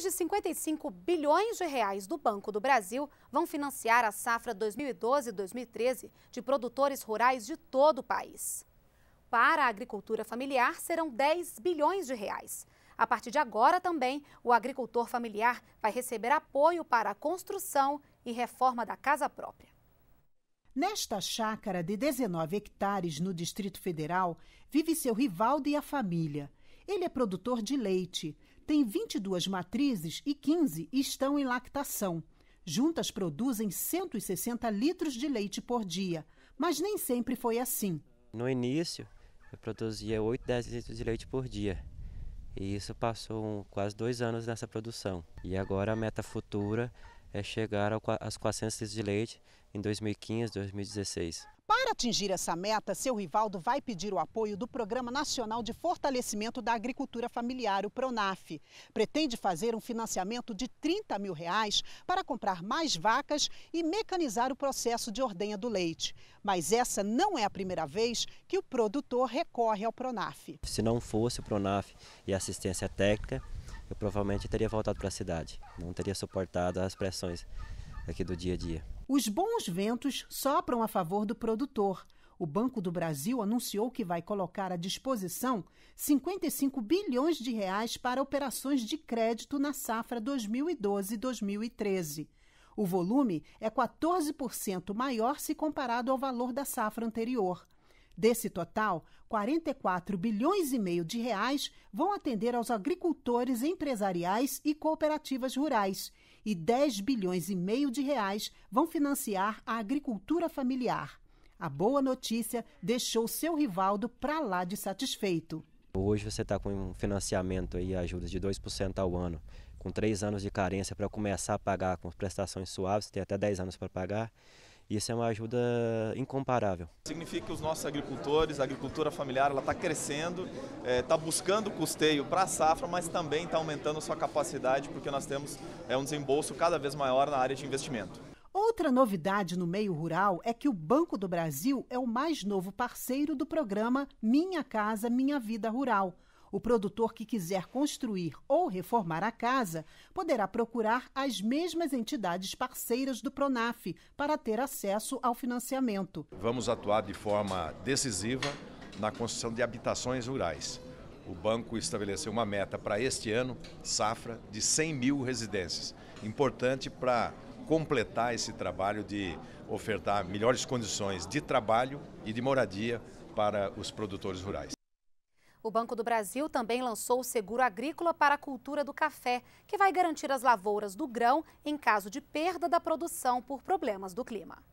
Mais de 55 bilhões de reais do Banco do Brasil vão financiar a safra 2012-2013 de produtores rurais de todo o país. Para a agricultura familiar serão 10 bilhões de reais. A partir de agora também, o agricultor familiar vai receber apoio para a construção e reforma da casa própria. Nesta chácara de 19 hectares no Distrito Federal, vive seu Rivaldo e a família. Ele é produtor de leite tem 22 matrizes e 15 estão em lactação. Juntas produzem 160 litros de leite por dia, mas nem sempre foi assim. No início, eu produzia 8, 10 litros de leite por dia. E isso passou quase dois anos nessa produção. E agora a meta futura é chegar aos 400 litros de leite em 2015, 2016 atingir essa meta, seu Rivaldo vai pedir o apoio do Programa Nacional de Fortalecimento da Agricultura Familiar, o PRONAF. Pretende fazer um financiamento de 30 mil reais para comprar mais vacas e mecanizar o processo de ordenha do leite. Mas essa não é a primeira vez que o produtor recorre ao PRONAF. Se não fosse o PRONAF e a assistência técnica, eu provavelmente teria voltado para a cidade, não teria suportado as pressões aqui do dia a dia. Os bons ventos sopram a favor do produtor. O Banco do Brasil anunciou que vai colocar à disposição 55 bilhões de reais para operações de crédito na safra 2012-2013. O volume é 14% maior se comparado ao valor da safra anterior. Desse total, 44 bilhões e meio de reais vão atender aos agricultores empresariais e cooperativas rurais e 10 bilhões e meio de reais vão financiar a agricultura familiar. A boa notícia deixou seu Rivaldo para lá de satisfeito. Hoje você está com um financiamento e ajuda de 2% ao ano, com 3 anos de carência para começar a pagar com prestações suaves, tem até 10 anos para pagar. E isso é uma ajuda incomparável. Significa que os nossos agricultores, a agricultura familiar, ela está crescendo, está é, tá buscando custeio para a safra, mas também está aumentando a sua capacidade, porque nós temos é, um desembolso cada vez maior na área de investimento. Outra novidade no meio rural é que o Banco do Brasil é o mais novo parceiro do programa Minha Casa Minha Vida Rural. O produtor que quiser construir ou reformar a casa poderá procurar as mesmas entidades parceiras do Pronaf para ter acesso ao financiamento. Vamos atuar de forma decisiva na construção de habitações rurais. O banco estabeleceu uma meta para este ano, safra, de 100 mil residências. Importante para completar esse trabalho de ofertar melhores condições de trabalho e de moradia para os produtores rurais. O Banco do Brasil também lançou o seguro agrícola para a cultura do café, que vai garantir as lavouras do grão em caso de perda da produção por problemas do clima.